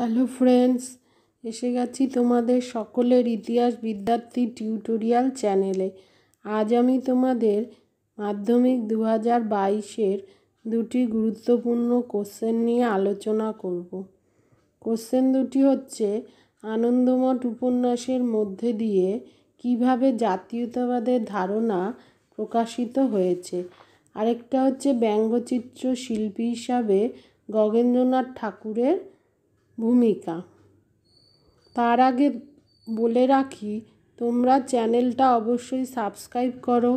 hello friends এসে গেছি তোমাদের সকলের ইতিহাস বিদ্যার্থী টিউটোরিয়াল চ্যানেলে আজ আমি তোমাদের মাধ্যমিক দু হাজার বাইশের দুটি গুরুত্বপূর্ণ কোশ্চেন নিয়ে আলোচনা করব কোশ্চেন দুটি হচ্ছে আনন্দমঠ উপন্যাসের মধ্যে দিয়ে কিভাবে জাতীয়তাবাদের ধারণা প্রকাশিত হয়েছে আরেকটা হচ্ছে ব্যঙ্গচিত্র শিল্পী হিসাবে গগেন্দ্রনাথ ঠাকুরের ভূমিকা তার আগে বলে রাখি তোমরা চ্যানেলটা অবশ্যই সাবস্ক্রাইব করো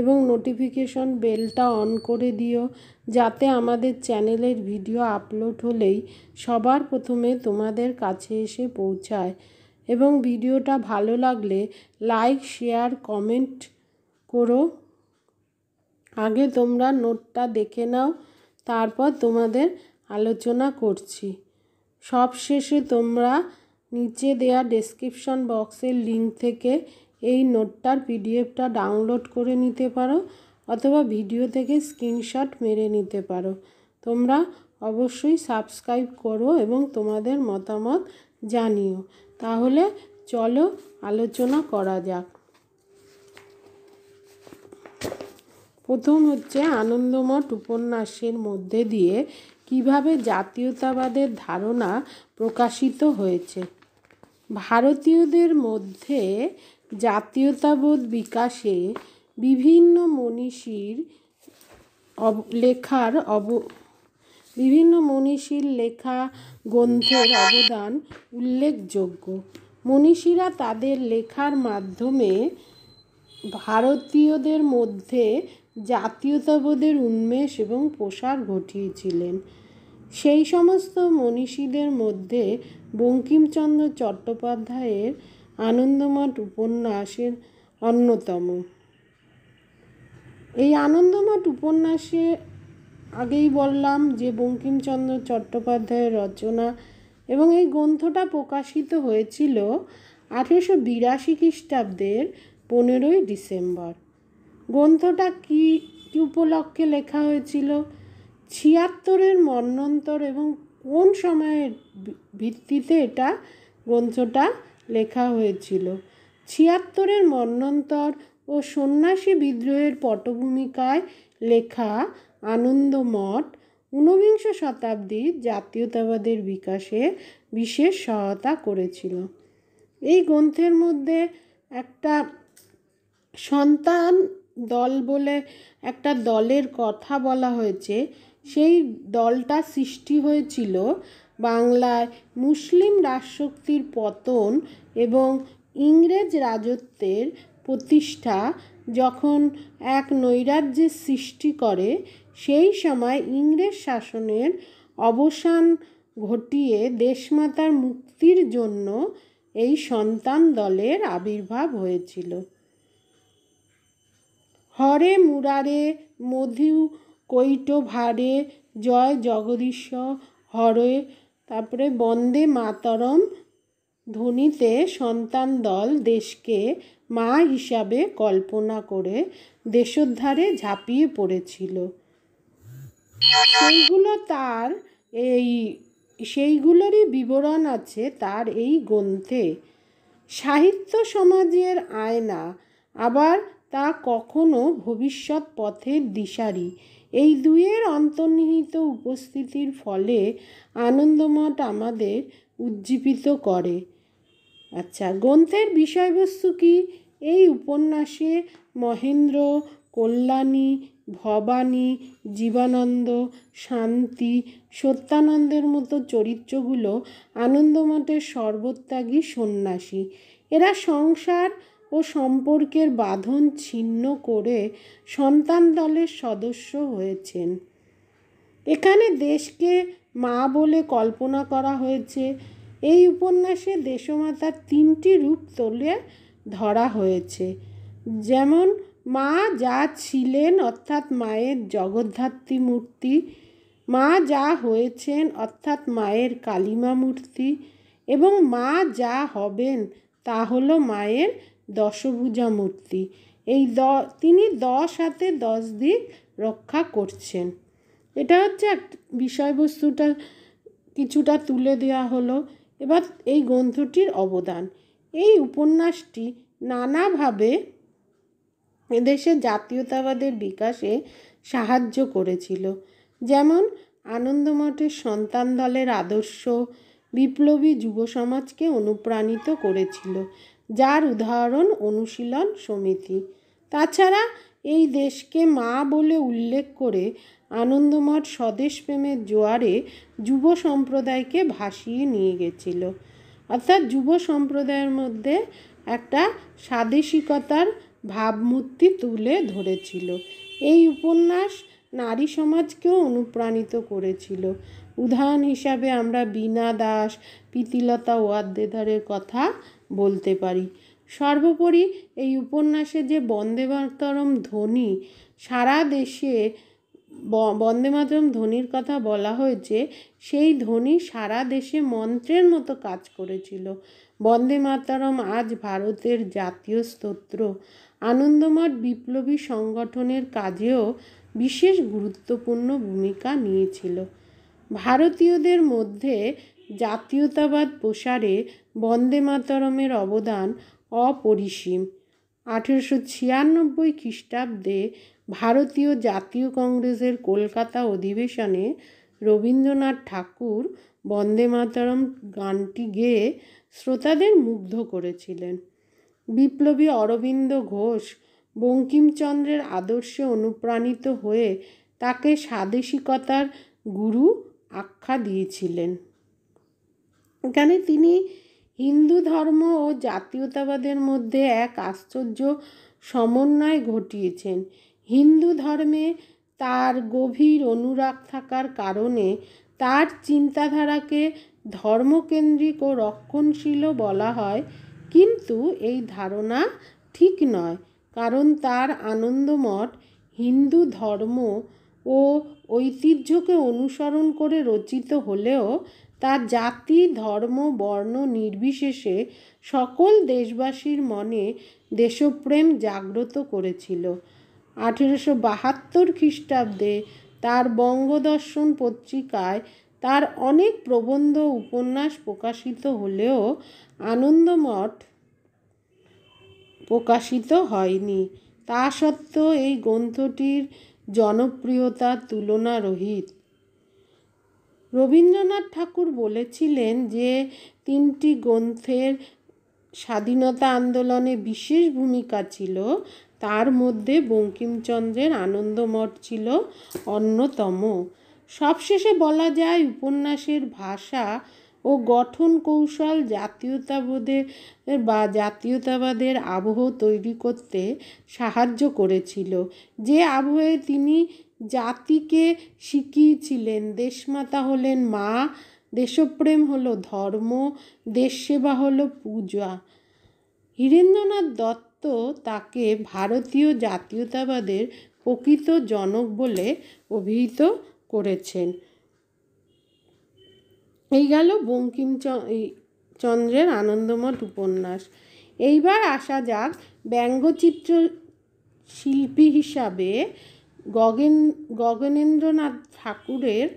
এবং নোটিফিকেশন বেলটা অন করে দিও যাতে আমাদের চ্যানেলের ভিডিও আপলোড হলেই সবার প্রথমে তোমাদের কাছে এসে পৌঁছায় এবং ভিডিওটা ভালো লাগলে লাইক শেয়ার কমেন্ট করো আগে তোমরা নোটটা দেখে নাও তারপর তোমাদের আলোচনা করছি সবশেষে তোমরা নিচে দেয়া ডেসক্রিপশন বক্সের লিঙ্ক থেকে এই নোটটার পিডিএফটা ডাউনলোড করে নিতে পারো অথবা ভিডিও থেকে স্ক্রিনশট মেরে নিতে পারো তোমরা অবশ্যই সাবস্ক্রাইব করো এবং তোমাদের মতামত জানিও তাহলে চলো আলোচনা করা যাক প্রথম হচ্ছে আনন্দমঠ উপন্যাসের মধ্যে দিয়ে কিভাবে জাতীয়তাবাদের ধারণা প্রকাশিত হয়েছে ভারতীয়দের মধ্যে জাতীয়তাবোধ বিকাশে বিভিন্ন মনীষীর অব লেখার অব বিভিন্ন মনীষীর লেখা গ্রন্থের অবদান উল্লেখযোগ্য মনীষীরা তাদের লেখার মাধ্যমে ভারতীয়দের মধ্যে জাতীয়তাবোধের উন্মেষ এবং প্রসার ঘটিয়েছিলেন সেই সমস্ত মনীষীদের মধ্যে বঙ্কিমচন্দ্র চট্টোপাধ্যায়ের আনন্দমঠ উপন্যাসের অন্যতম এই আনন্দমঠ উপন্যাসে আগেই বললাম যে বঙ্কিমচন্দ্র চট্টোপাধ্যায়ের রচনা এবং এই গ্রন্থটা প্রকাশিত হয়েছিল আঠেরোশো বিরাশি খ্রিস্টাব্দের পনেরোই ডিসেম্বর গ্রন্থটা কী উপলক্ষে লেখা হয়েছিল ছিয়াত্তরের মর্ণন্তর এবং কোন সময়ের ভিত্তিতে এটা গ্রন্থটা লেখা হয়েছিল ছিয়াত্তরের মর্ণন্তর ও সন্ন্যাসী বিদ্রোহের পটভূমিকায় লেখা আনন্দমঠ ঊনবিংশ শতাব্দীর জাতীয়তাবাদের বিকাশে বিশেষ সহায়তা করেছিল এই গ্রন্থের মধ্যে একটা সন্তান দল বলে একটা দলের কথা বলা হয়েছে সেই দলটা সৃষ্টি হয়েছিল বাংলায় মুসলিম রাজশক্তির পতন এবং ইংরেজ রাজত্বের প্রতিষ্ঠা যখন এক নৈরাজ্যের সৃষ্টি করে সেই সময় ইংরেজ শাসনের অবসান ঘটিয়ে দেশমাতার মুক্তির জন্য এই সন্তান দলের আবির্ভাব হয়েছিল হরে মুরারে মধু কৈট ভারে জয় জগদীশ হরে তারপরে বন্দে মাতরম ধ্বনিতে সন্তান দল দেশকে মা হিসাবে কল্পনা করে দেশোদ্ধারে ঝাঁপিয়ে পড়েছিল সেইগুলো তার এই সেইগুলোরই বিবরণ আছে তার এই গ্রন্থে সাহিত্য সমাজের আয়না আবার তা কখনো ভবিষ্যৎ পথের দিশারি এই দুইয়ের অন্তর্নিহিত উপস্থিতির ফলে আনন্দমঠ আমাদের উজ্জীবিত করে আচ্ছা গ্রন্থের বিষয়বস্তু কি এই উপন্যাসে মহেন্দ্র কল্যাণী ভবানী জীবানন্দ শান্তি সত্যানন্দের মতো চরিত্রগুলো আনন্দমঠের সর্বত্যাগী সন্ন্যাসী এরা সংসার ও সম্পর্কের বাঁধন ছিন্ন করে সন্তান দলের সদস্য হয়েছেন এখানে দেশকে মা বলে কল্পনা করা হয়েছে এই উপন্যাসে দেশমাতার তিনটি রূপ তুলে ধরা হয়েছে যেমন মা যা ছিলেন অর্থাৎ মায়ের জগদ্ধাত্রী মূর্তি মা যা হয়েছেন অর্থাৎ মায়ের কালিমা মূর্তি এবং মা যা হবেন তা হলো মায়ের দশভুজা মূর্তি এই দ তিনি দশ হাতে দশ দিক রক্ষা করছেন এটা হচ্ছে এক বিষয়বস্তুটা কিছুটা তুলে দেওয়া হলো এবার এই গ্রন্থটির অবদান এই উপন্যাসটি নানাভাবে এদেশের জাতীয়তাবাদের বিকাশে সাহায্য করেছিল যেমন আনন্দমঠের সন্তান দলের আদর্শ বিপ্লবী যুব সমাজকে অনুপ্রাণিত করেছিল যার উদাহরণ অনুশীলন সমিতি তাছাড়া এই দেশকে মা বলে উল্লেখ করে আনন্দমঠ স্বদেশপ্রেমের জোয়ারে যুব সম্প্রদায়কে ভাসিয়ে নিয়ে গেছিল অর্থাৎ যুব সম্প্রদায়ের মধ্যে একটা স্বাদেশিকতার ভাবমূর্তি তুলে ধরেছিল এই উপন্যাস নারী সমাজকেও অনুপ্রাণিত করেছিল উদাহরণ হিসাবে আমরা বীণা দাস প্রীতিলতা ওয়াদ্দেদারের কথা বলতে পারি সর্বোপরি এই উপন্যাসে যে বন্দে মাতরম ধ্বনি সারা দেশে বন্দে মাতরম ধ্বনির কথা বলা হয়েছে সেই ধ্বনি সারা দেশে মন্ত্রের মতো কাজ করেছিল বন্দে মাতরম আজ ভারতের জাতীয় স্তোত্র আনন্দমঠ বিপ্লবী সংগঠনের কাজেও বিশেষ গুরুত্বপূর্ণ ভূমিকা নিয়েছিল ভারতীয়দের মধ্যে জাতীয়তাবাদ প্রসারে বন্দে মাতরমের অবদান অপরিসীম আঠেরোশো ছিয়ানব্বই খ্রিস্টাব্দে ভারতীয় জাতীয় কংগ্রেসের কলকাতা অধিবেশনে রবীন্দ্রনাথ ঠাকুর বন্দে মাতরম গানটি গেয়ে শ্রোতাদের মুগ্ধ করেছিলেন বিপ্লবী অরবিন্দ ঘোষ বঙ্কিমচন্দ্রের আদর্শে অনুপ্রাণিত হয়ে তাকে স্বাদেশিকতার গুরু আখ্যা দিয়েছিলেন এখানে তিনি হিন্দু ধর্ম ও জাতীয়তাবাদের মধ্যে এক আশ্চর্য সমন্বয় ঘটিয়েছেন হিন্দু ধর্মে তার গভীর অনুরাগ থাকার কারণে তার চিন্তাধারাকে ধর্মকেন্দ্রিক ও রক্ষণশীলও বলা হয় কিন্তু এই ধারণা ঠিক নয় কারণ তার আনন্দমঠ হিন্দু ধর্ম ও ঐতিহ্যকে অনুসরণ করে রচিত হলেও তা জাতি ধর্ম বর্ণ নির্বিশেষে সকল দেশবাসীর মনে দেশপ্রেম জাগ্রত করেছিল আঠেরোশো বাহাত্তর খ্রিস্টাব্দে তার বঙ্গদর্শন পত্রিকায় তার অনেক প্রবন্ধ উপন্যাস প্রকাশিত হলেও আনন্দমঠ প্রকাশিত হয়নি তা সত্ত্বেও এই গ্রন্থটির জনপ্রিয়তা তুলনারহিত রবীন্দ্রনাথ ঠাকুর বলেছিলেন যে তিনটি গ্রন্থের স্বাধীনতা আন্দোলনে বিশেষ ভূমিকা ছিল তার মধ্যে বঙ্কিমচন্দ্রের আনন্দমঠ ছিল অন্যতম সবশেষে বলা যায় উপন্যাসের ভাষা ও গঠন কৌশল জাতীয়তাবোধে বা জাতীয়তাবাদের আবহ তৈরি করতে সাহায্য করেছিল যে আবহে তিনি জাতিকে শিখিয়েছিলেন দেশমাতা হলেন মা দেশপ্রেম হলো ধর্ম দেশসেবা হলো পূজা হীরেন্দ্রনাথ দত্ত তাকে ভারতীয় জাতীয়তাবাদের প্রকৃত জনক বলে অভিহিত করেছেন এই গেল বঙ্কিমচন্দ্রের আনন্দমঠ উপন্যাস এইবার আসা যাক ব্যঙ্গচিত্র শিল্পী হিসাবে গগেন গগনেন্দ্রনাথ ঠাকুরের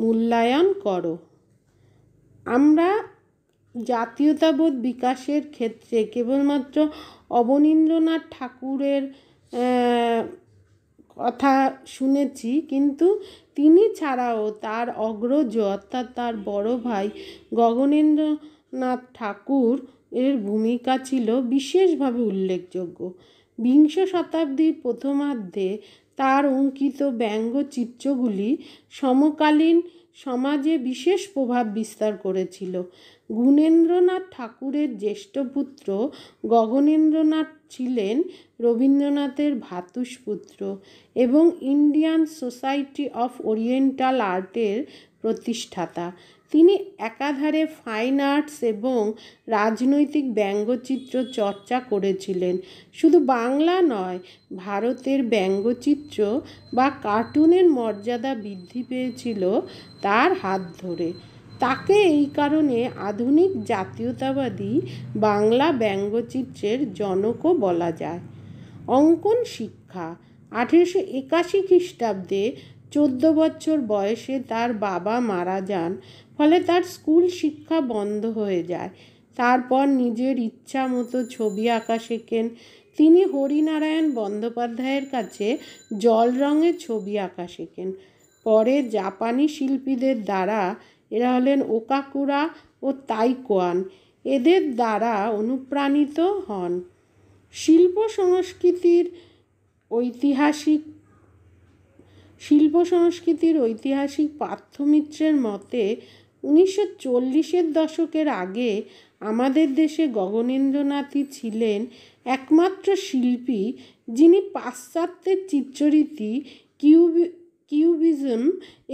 মূল্যায়ন করো আমরা জাতীয়তাবোধ বিকাশের ক্ষেত্রে কেবলমাত্র অবনীন্দ্রনাথ ঠাকুরের কথা শুনেছি কিন্তু তিনি ছাড়াও তার অগ্রজ অর্থাৎ তার বড় ভাই গগনেন্দ্রনাথ ঠাকুর এর ভূমিকা ছিল বিশেষভাবে উল্লেখযোগ্য বিংশ শতাব্দীর প্রথমার্ধে তার অঙ্কিত ব্যঙ্গচিত্রগুলি সমকালীন সমাজে বিশেষ প্রভাব বিস্তার করেছিল গুণেন্দ্রনাথ ঠাকুরের জ্যেষ্ঠ পুত্র গগনেন্দ্রনাথ ছিলেন রবীন্দ্রনাথের পুত্র এবং ইন্ডিয়ান সোসাইটি অফ ওরিয়েন্টাল আর্টের প্রতিষ্ঠাতা তিনি একাধারে ফাইন আর্টস এবং রাজনৈতিক ব্যঙ্গচিত্র চর্চা করেছিলেন শুধু বাংলা নয় ভারতের ব্যঙ্গচিত্র বা কার্টুনের মর্যাদা বৃদ্ধি পেয়েছিল তার হাত ধরে তাকে এই কারণে আধুনিক জাতীয়তাবাদী বাংলা ব্যঙ্গচিত্রের জনকও বলা যায় অঙ্কন শিক্ষা আঠেরোশো একাশি খ্রিস্টাব্দে চোদ্দ বছর বয়সে তার বাবা মারা যান ফলে তার স্কুল শিক্ষা বন্ধ হয়ে যায় তারপর নিজের ইচ্ছা মতো ছবি আঁকা শেখেন তিনি হরিনারায়ণ বন্দ্যোপাধ্যায়ের কাছে জল রঙের ছবি আঁকা শেখেন পরে জাপানি শিল্পীদের দ্বারা এরা হলেন ওকাকুরা ও তাইকোয়ান এদের দ্বারা অনুপ্রাণিত হন শিল্প সংস্কৃতির ঐতিহাসিক শিল্প সংস্কৃতির ঐতিহাসিক পার্থমিত্রের মতে উনিশশো চল্লিশের দশকের আগে আমাদের দেশে গগনেন্দ্রনাথই ছিলেন একমাত্র শিল্পী যিনি পাশ্চাত্যের চিত্ররীতি কিউবি কিউবিজম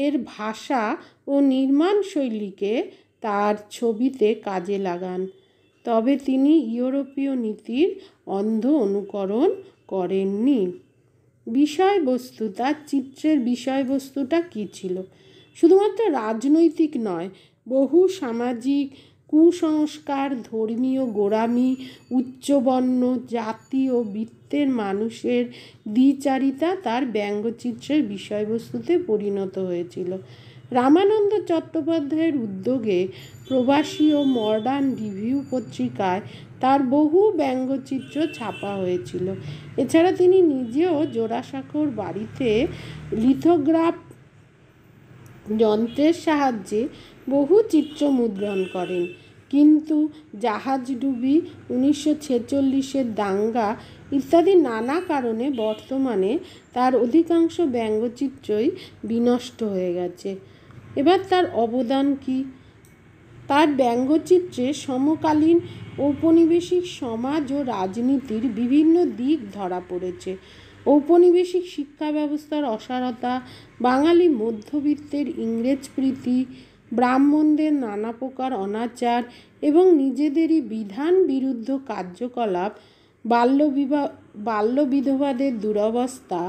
এর ভাষা ও নির্মাণ শৈলীকে তার ছবিতে কাজে লাগান তবে তিনি ইউরোপীয় নীতির অন্ধ অনুকরণ করেননি বিষয়বস্তু তার চিত্রের বিষয়বস্তুটা কী ছিল শুধুমাত্র রাজনৈতিক নয় বহু সামাজিক কুসংস্কার ধর্মীয় গোড়ামি উচ্চবর্ণ জাতি ও বৃত্তের মানুষের দ্বিচারিতা তার ব্যঙ্গচিত্রের বিষয়বস্তুতে পরিণত হয়েছিল রামানন্দ চট্টোপাধ্যায়ের উদ্যোগে প্রবাসী ও মডার্ন রিভিউ পত্রিকায় তার বহু ব্যঙ্গচিত্র ছাপা হয়েছিল এছাড়া তিনি নিজেও জোড়াসাঁকোর বাড়িতে লিথোগ্রাফ যন্ত্রের সাহায্যে বহু চিত্র মুদ্রণ করেন কিন্তু জাহাজডুবি উনিশশো ছেচল্লিশের দাঙ্গা ইত্যাদি নানা কারণে বর্তমানে তার অধিকাংশ ব্যঙ্গচিত্রই বিনষ্ট হয়ে গেছে এবার তার অবদান কি তার ব্যঙ্গচিত্রে সমকালীন ঔপনিবেশিক সমাজ ও রাজনীতির বিভিন্ন দিক ধরা পড়েছে ঔপনিবেশিক শিক্ষা ব্যবস্থার অসারতা বাঙালি মধ্যবিত্তের ইংরেজ প্রীতি ব্রাহ্মণদের নানা প্রকার অনাচার এবং নিজেদেরই বিধান বিরুদ্ধ কার্যকলাপ বাল্যবিবাহ বাল্য বিধবাদের দুরবস্থা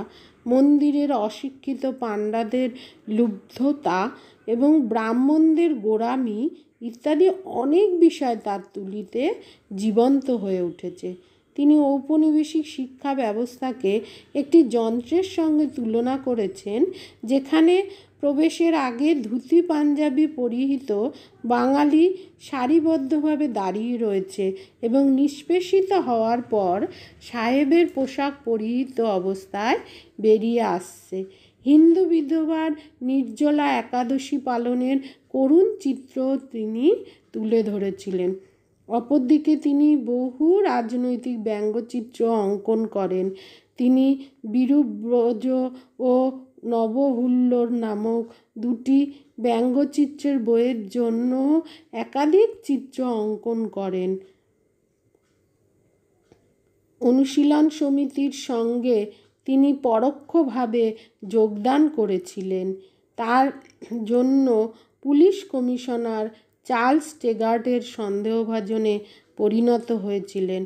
মন্দিরের অশিক্ষিত পাণ্ডাদের লুব্ধতা এবং ব্রাহ্মণদের গোড়ামি ইত্যাদি অনেক বিষয় তার তুলিতে জীবন্ত হয়ে উঠেছে তিনি ঔপনিবেশিক শিক্ষা ব্যবস্থাকে একটি যন্ত্রের সঙ্গে তুলনা করেছেন যেখানে প্রবেশের আগে ধুতি পাঞ্জাবি পরিহিত বাঙালি সারিবদ্ধভাবে দাঁড়িয়ে রয়েছে এবং নিষ্পেষিত হওয়ার পর সাহেবের পোশাক পরিহিত অবস্থায় বেরিয়ে আসছে হিন্দু বিধবার নির্জলা একাদশী পালনের করুণ চিত্র তিনি তুলে ধরেছিলেন অপরদিকে তিনি বহু রাজনৈতিক ব্যঙ্গচিত্র অঙ্কন করেন তিনি বীরুব্রজ ও নবহুল্লোর নামক দুটি ব্যঙ্গচিত্রের বইয়ের জন্য একাধিক চিত্র অঙ্কন করেন অনুশীলন সমিতির সঙ্গে তিনি পরোক্ষভাবে যোগদান করেছিলেন তার জন্য পুলিশ কমিশনার চার্লস টেগার্টের সন্দেহভাজনে পরিণত হয়েছিলেন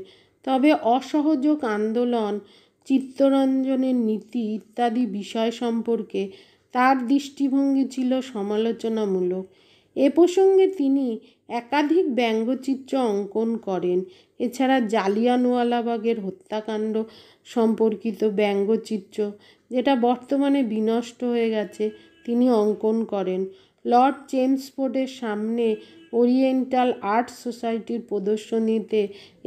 তবে অসহযোগ আন্দোলন চিত্তরঞ্জনের নীতি ইত্যাদি বিষয় সম্পর্কে তার দৃষ্টিভঙ্গি ছিল সমালোচনামূলক এ প্রসঙ্গে তিনি একাধিক ব্যঙ্গচিত্র অঙ্কন করেন এছাড়া জালিয়ানওয়ালাবাগের হত্যাকাণ্ড সম্পর্কিত ব্যঙ্গচিত্র যেটা বর্তমানে বিনষ্ট হয়ে গেছে তিনি অঙ্কন করেন লর্ড চেমসফোর্ডের সামনে ওরিয়েন্টাল আর্ট সোসাইটির প্রদর্শনীতে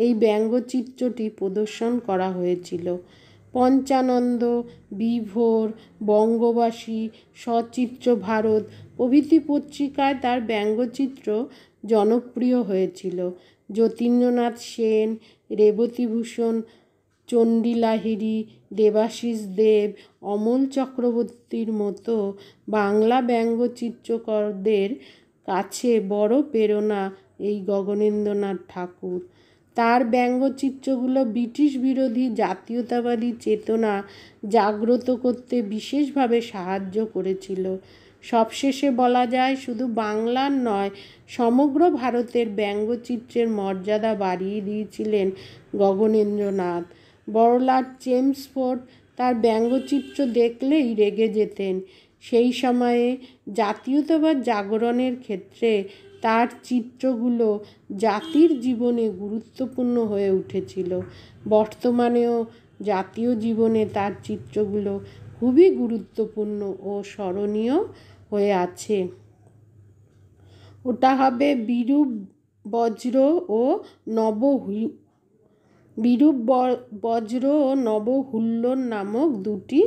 এই ব্যঙ্গচিত্রটি প্রদর্শন করা হয়েছিল পঞ্চানন্দ বিভোর বঙ্গবাসী সচিত্র ভারত প্রভৃতি পত্রিকায় তার ব্যঙ্গচিত্র জনপ্রিয় হয়েছিল যতীন্দ্রনাথ সেন রেবতীভূষণ চণ্ডী লাহিড়ি দেবাশিস দেব অমল চক্রবর্তীর মতো বাংলা ব্যঙ্গচিত্রকরদের কাছে বড় প্রেরণা এই গগনেন্দ্রনাথ ঠাকুর তার ব্যঙ্গচিত্রগুলো ব্রিটিশ বিরোধী জাতীয়তাবাদী চেতনা জাগ্রত করতে বিশেষভাবে সাহায্য করেছিল সবশেষে বলা যায় শুধু বাংলার নয় সমগ্র ভারতের ব্যঙ্গচিত্রের মর্যাদা বাড়িয়ে দিয়েছিলেন গগনেন্দ্রনাথ বড়লাট ফোর্ড তার ব্যঙ্গচিত্র দেখলেই রেগে যেতেন সেই সময়ে জাতীয়তাবাদ জাগরণের ক্ষেত্রে তার চিত্রগুলো জাতির জীবনে গুরুত্বপূর্ণ হয়ে উঠেছিল বর্তমানেও জাতীয় জীবনে তার চিত্রগুলো খুবই গুরুত্বপূর্ণ ও স্মরণীয় হয়ে আছে ওটা হবে বিরূপ বজ্র ও নব বিরূপ বজ্র ও নবহুল্লোর নামক দুটি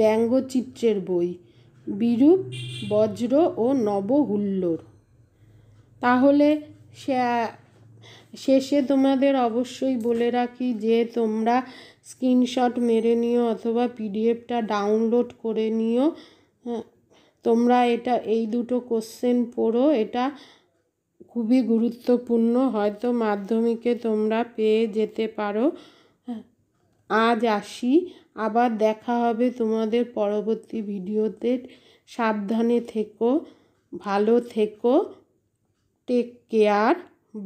ব্যঙ্গচিত্রের বই বিরূপ বজ্র ও নবহুল্লোর তাহলে সে শেষে তোমাদের অবশ্যই বলে রাখি যে তোমরা স্ক্রিনশট মেরে নিও অথবা পিডিএফটা ডাউনলোড করে নিও হ্যাঁ, তোমরা এটা এই দুটো কোশ্চেন পড়ো এটা খুবই গুরুত্বপূর্ণ হয়তো মাধ্যমিকে তোমরা পেয়ে যেতে পারো আজ আসি আবার দেখা হবে তোমাদের পরবর্তী ভিডিওতে সাবধানে থেকো ভালো থেকো টেক কেয়ার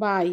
বাই